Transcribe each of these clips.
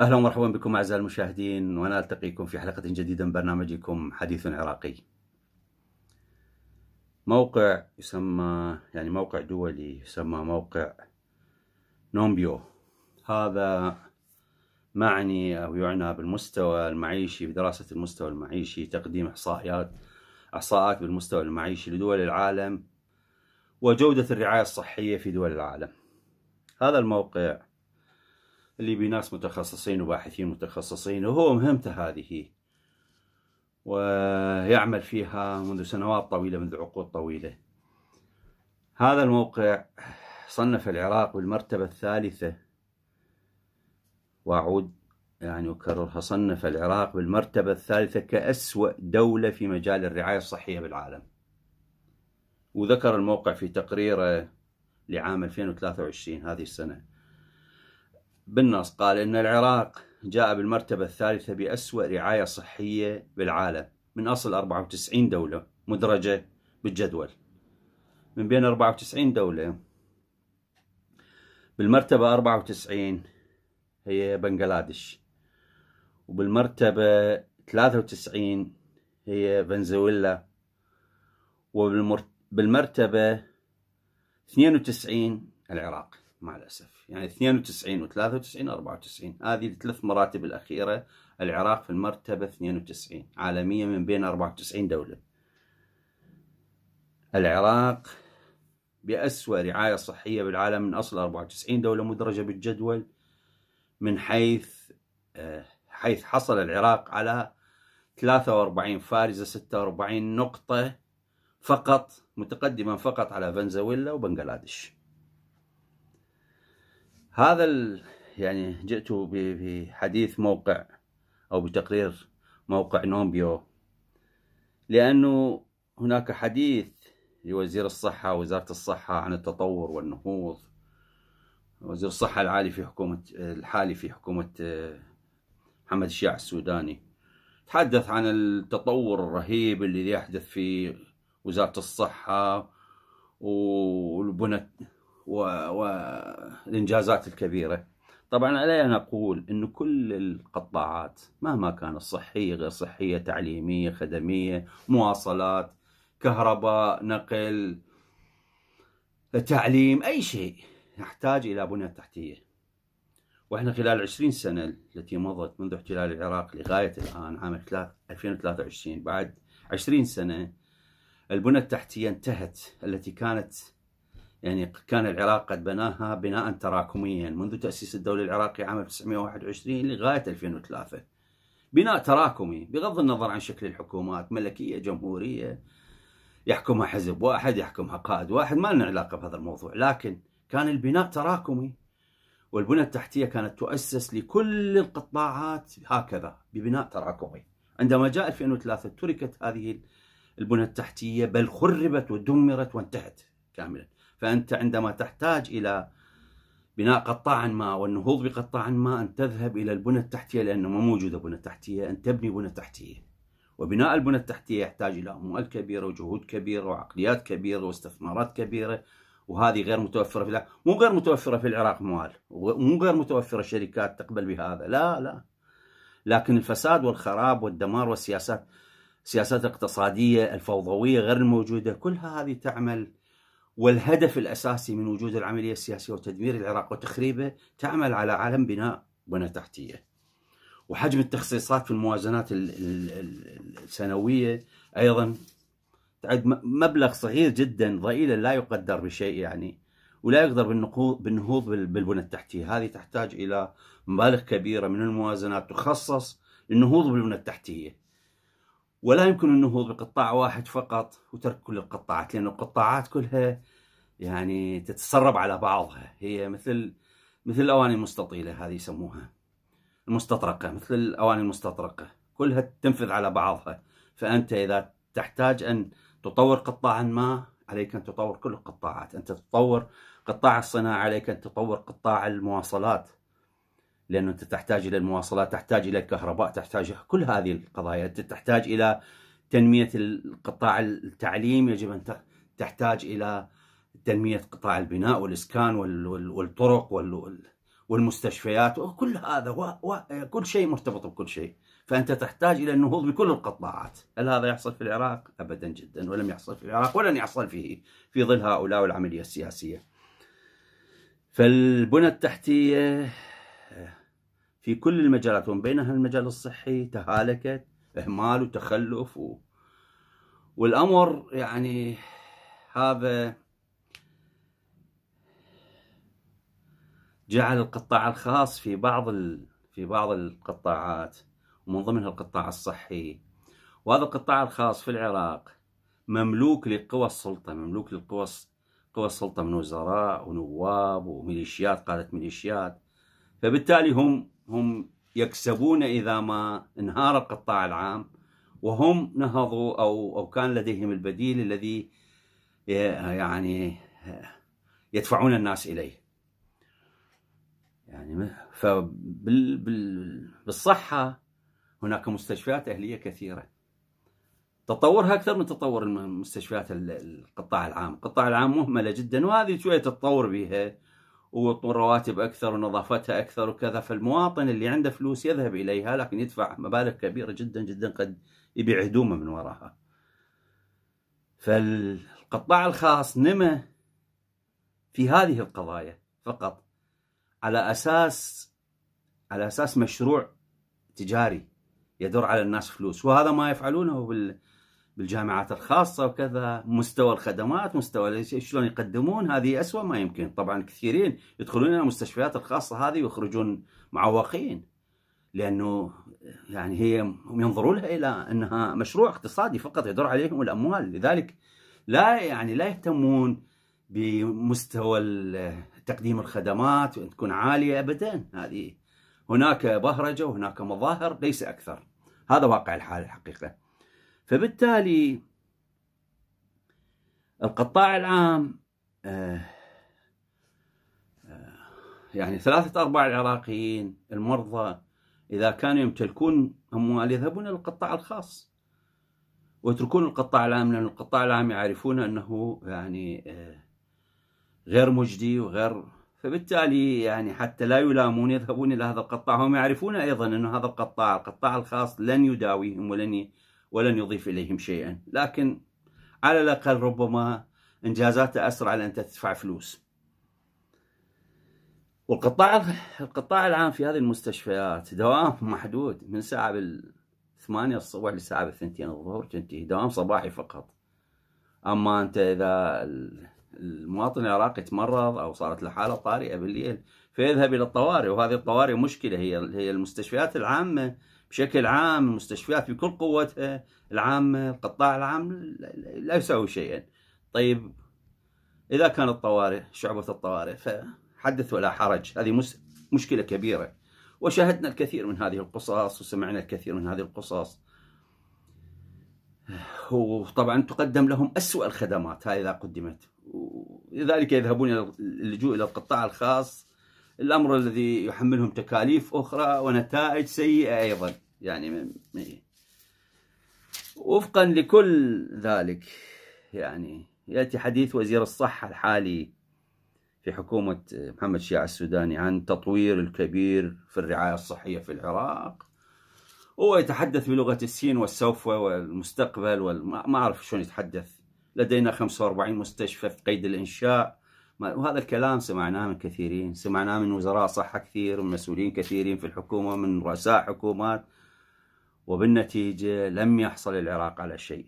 اهلا ومرحبا بكم اعزائي المشاهدين وانا التقيكم في حلقه جديده من برنامجكم حديث عراقي. موقع يسمى يعني موقع دولي يسمى موقع نومبيو هذا معني أو يعنى بالمستوى المعيشي بدراسة المستوى المعيشي تقديم إحصائيات إحصاءات بالمستوى المعيشي لدول العالم وجودة الرعاية الصحية في دول العالم هذا الموقع اللي بيه ناس متخصصين وباحثين متخصصين وهو مهمته هذه ويعمل فيها منذ سنوات طويلة منذ عقود طويلة هذا الموقع صنف العراق بالمرتبة الثالثة وأعود يعني أكررها صنف العراق بالمرتبة الثالثة كأسوأ دولة في مجال الرعاية الصحية بالعالم وذكر الموقع في تقريره لعام 2023 هذه السنة بالنص قال إن العراق جاء بالمرتبة الثالثة بأسوأ رعاية صحية بالعالم من أصل 94 دولة مدرجة بالجدول من بين 94 دولة بالمرتبة 94 هي بنغلاديش وبالمرتبة 93 هي فنزويلا وبالمرتبة 92 العراق مع الأسف يعني 92 و 93 و 94 هذه الثلاث مراتب الأخيرة العراق في المرتبة 92 عالمية من بين 94 دولة العراق بأسوأ رعاية صحية بالعالم من أصل 94 دولة مدرجة بالجدول من حيث آه، حيث حصل العراق على 43 فارزة 46 نقطة فقط متقدما فقط على فنزويلا وبنغلاديش هذا ال يعني جئت بحديث موقع أو بتقرير موقع نومبيو لأنه هناك حديث لوزير الصحة ووزارة الصحة عن التطور والنهوض وزير الصحة العالي في حكومة الحالي في حكومة آه، محمد الشيع السوداني تحدث عن التطور الرهيب الذي يحدث في وزارة الصحة والبنى والإنجازات الكبيرة طبعا علي أن أقول أن كل القطاعات مهما كانت صحية غير صحية تعليمية خدمية مواصلات كهرباء نقل تعليم أي شيء نحتاج إلى بنية تحتية وإحنا خلال 20 سنة التي مضت منذ احتلال العراق لغاية الآن عام 2023 بعد 20 سنة البنى التحتية انتهت التي كانت يعني كان العراق قد بناها بناء تراكميا منذ تأسيس الدولة العراقية عام 1921 لغاية 2003 بناء تراكمي بغض النظر عن شكل الحكومات ملكية جمهورية يحكمها حزب واحد يحكمها قائد واحد ما لنا علاقة بهذا الموضوع لكن كان البناء تراكمي والبنى التحتية كانت تؤسس لكل القطاعات هكذا ببناء تراكمي عندما جاء 2003 تركت هذه البنى التحتية بل خربت ودمرت وانتهت كاملا فأنت عندما تحتاج إلى بناء قطاع ما والنهوض بقطاع ما أن تذهب إلى البنى التحتية لأنه ما موجودة بنى تحتية أن تبني بنى تحتية وبناء البنى التحتية يحتاج إلى أموال كبيرة وجهود كبيرة وعقليات كبيرة واستثمارات كبيرة وهذه غير متوفرة في العراق مو غير متوفرة في العراق موال مو غير متوفرة الشركات تقبل بهذا لا لا لكن الفساد والخراب والدمار والسياسات سياسات الاقتصادية الفوضوية غير الموجودة كلها هذه تعمل والهدف الأساسي من وجود العملية السياسية وتدمير العراق وتخريبه تعمل على عالم بناء بنى تحتية وحجم التخصيصات في الموازنات السنوية أيضا مبلغ صغير جدا ضئيلا لا يقدر بشيء يعني ولا يقدر بالنهوض بالبنى التحتية هذه تحتاج إلى مبالغ كبيرة من الموازنات تخصص للنهوض بالبنى التحتية ولا يمكن النهوض بقطاع واحد فقط وترك كل القطاعات لأن القطاعات كلها يعني تتسرب على بعضها هي مثل مثل الأواني المستطيلة هذه يسموها المستطرقة مثل الأواني المستطرقة كلها تنفذ على بعضها فأنت إذا تحتاج أن تطور قطاعا ما عليك أن تطور كل القطاعات أنت تطور قطاع الصناعة عليك أن تطور قطاع المواصلات لأنه أنت تحتاج إلى المواصلات تحتاج إلى الكهرباء تحتاج كل هذه القضايا أنت تحتاج إلى تنمية القطاع التعليم يجب أن تحتاج إلى تنمية قطاع البناء والإسكان والطرق والمستشفيات وكل هذا كل شيء مرتبط بكل شيء فانت تحتاج الى النهوض بكل القطاعات، هل هذا يحصل في العراق؟ ابدا جدا ولم يحصل في العراق ولن يحصل فيه في ظل هؤلاء والعمليه السياسيه. فالبنى التحتيه في كل المجالات ومن بينها المجال الصحي تهالكت اهمال وتخلف و... والامر يعني هذا جعل القطاع الخاص في بعض ال... في بعض القطاعات ومن ضمنها القطاع الصحي وهذا القطاع الخاص في العراق مملوك لقوى السلطة مملوك للقوى قوى السلطة من وزراء ونواب وميليشيات قادة ميليشيات فبالتالي هم هم يكسبون إذا ما انهار القطاع العام وهم نهضوا أو أو كان لديهم البديل الذي يعني يدفعون الناس إليه يعني فبالصحة هناك مستشفيات أهلية كثيرة تطورها أكثر من تطور المستشفيات القطاع العام القطاع العام مهملة جدا وهذه شوية تتطور بها ورواتب أكثر ونظافتها أكثر وكذا فالمواطن اللي عنده فلوس يذهب إليها لكن يدفع مبالغ كبيرة جدا جدا قد يبيع هدومه من وراها فالقطاع الخاص نمى في هذه القضايا فقط على أساس على أساس مشروع تجاري يدور على الناس فلوس وهذا ما يفعلونه بال بالجامعات الخاصة وكذا مستوى الخدمات مستوى شلون يقدمون هذه أسوأ ما يمكن طبعا كثيرين يدخلون إلى المستشفيات الخاصة هذه ويخرجون معوقين لأنه يعني هي ينظروا لها إلى أنها مشروع اقتصادي فقط يدور عليهم الأموال لذلك لا يعني لا يهتمون بمستوى تقديم الخدمات تكون عالية أبدا هذه هناك بهرجة وهناك مظاهر ليس أكثر هذا واقع الحال الحقيقة فبالتالي القطاع العام آه، آه، يعني ثلاثة أرباع العراقيين المرضى إذا كانوا يمتلكون أموال يذهبون إلى القطاع الخاص ويتركون القطاع العام لأن القطاع العام يعرفون أنه يعني آه، غير مجدي وغير فبالتالي يعني حتى لا يلامون يذهبون إلى هذا القطاع هم يعرفون أيضا أن هذا القطاع القطاع الخاص لن يداويهم ولن ولن يضيف إليهم شيئا لكن على الأقل ربما إنجازاته أسرع لأن تدفع فلوس والقطاع القطاع العام في هذه المستشفيات دوام محدود من ساعة 8 الصبح لساعة 2 الظهر تنتهي دوام صباحي فقط أما أنت إذا المواطن العراقي تمرض أو صارت له حالة طارئة بالليل فيذهب إلى الطوارئ وهذه الطوارئ مشكلة هي هي المستشفيات العامة بشكل عام المستشفيات بكل قوتها العامة القطاع العام لا يساوي شيئا طيب إذا كان الطوارئ شعبة الطوارئ فحدث ولا حرج هذه مشكلة كبيرة وشاهدنا الكثير من هذه القصص وسمعنا الكثير من هذه القصص وطبعا تقدم لهم أسوأ الخدمات هاي إذا قدمت لذلك يذهبون إلى اللجوء إلى القطاع الخاص الأمر الذي يحملهم تكاليف أخرى ونتائج سيئة أيضا يعني وفقا لكل ذلك يعني يأتي حديث وزير الصحة الحالي في حكومة محمد شيع السوداني عن تطوير الكبير في الرعاية الصحية في العراق هو يتحدث بلغة السين والسوف والمستقبل وما أعرف شلون يتحدث لدينا 45 مستشفى في قيد الإنشاء وهذا الكلام سمعناه من كثيرين سمعناه من وزراء صحة كثير من مسؤولين كثيرين في الحكومة من رؤساء حكومات وبالنتيجة لم يحصل العراق على شيء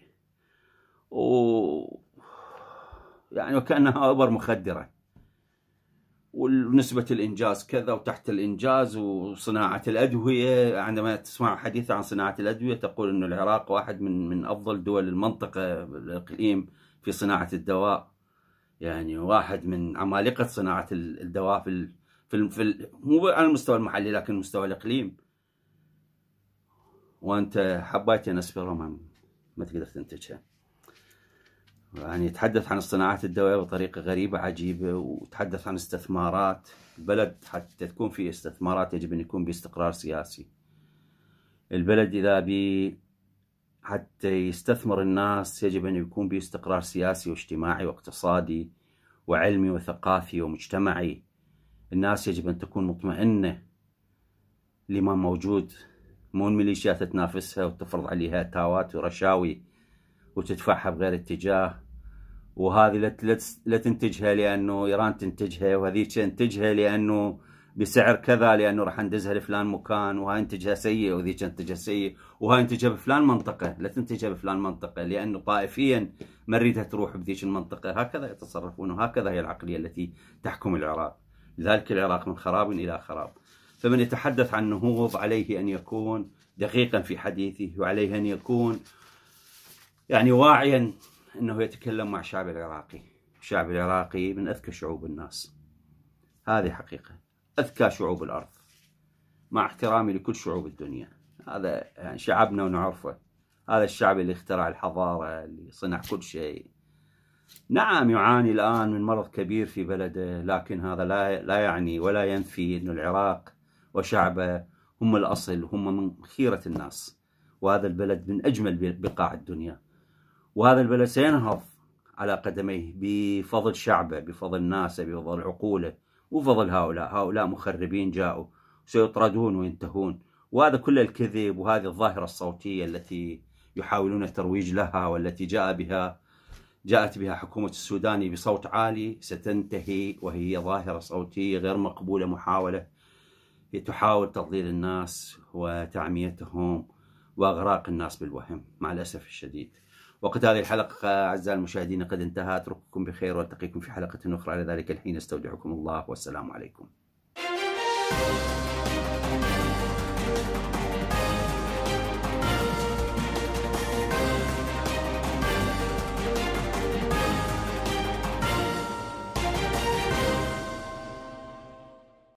و يعني وكأنها اوبر مخدرة ونسبة الإنجاز كذا وتحت الإنجاز وصناعة الأدوية عندما تسمع حديث عن صناعة الأدوية تقول أن العراق واحد من من أفضل دول المنطقة الإقليم في صناعة الدواء يعني واحد من عمالقة صناعة الدواء في ال في, ال في ال مو على المستوى المحلي لكن مستوى الإقليم وأنت حبيت أسبرم ما تقدر تنتجها يعني يتحدث عن الصناعات الدوائية بطريقة غريبة عجيبة وتحدث عن استثمارات البلد حتى تكون فيه استثمارات يجب أن يكون باستقرار سياسي البلد إذا بي حتى يستثمر الناس يجب أن يكون باستقرار سياسي واجتماعي واقتصادي وعلمي وثقافي ومجتمعي الناس يجب أن تكون مطمئنة لما موجود مو الميليشيات تنافسها وتفرض عليها تاوات ورشاوي وتدفعها بغير اتجاه وهذه لا تنتجها لانه ايران تنتجها وهذيك تنتجها لانه بسعر كذا لانه راح ندزها لفلان مكان وهاي انتجها سيء وذيك انتجها سيء وهاي انتجها بفلان منطقه لا تنتجها بفلان منطقه لانه طائفيا ما نريدها تروح بذيك المنطقه هكذا يتصرفون وهكذا هي العقليه التي تحكم العراق لذلك العراق من خراب الى خراب فمن يتحدث عن نهوض عليه ان يكون دقيقا في حديثه وعليه ان يكون يعني واعيا انه يتكلم مع الشعب العراقي الشعب العراقي من اذكى شعوب الناس هذه حقيقة اذكى شعوب الارض مع احترامي لكل شعوب الدنيا هذا يعني شعبنا ونعرفه هذا الشعب اللي اخترع الحضارة اللي صنع كل شيء نعم يعاني الآن من مرض كبير في بلده لكن هذا لا لا يعني ولا ينفي أن العراق وشعبه هم الأصل هم من خيرة الناس وهذا البلد من أجمل بقاع الدنيا وهذا البلد سينهض على قدميه بفضل شعبه بفضل ناسه بفضل عقوله وفضل هؤلاء هؤلاء مخربين جاءوا سيطردون وينتهون وهذا كل الكذب وهذه الظاهرة الصوتية التي يحاولون الترويج لها والتي جاء بها جاءت بها حكومة السوداني بصوت عالي ستنتهي وهي ظاهرة صوتية غير مقبولة محاولة تحاول تضليل الناس وتعميتهم وإغراق الناس بالوهم مع الأسف الشديد وقت هذه الحلقة أعزائي المشاهدين قد انتهى أترككم بخير وألتقيكم في حلقة أخرى على ذلك الحين استودعكم الله والسلام عليكم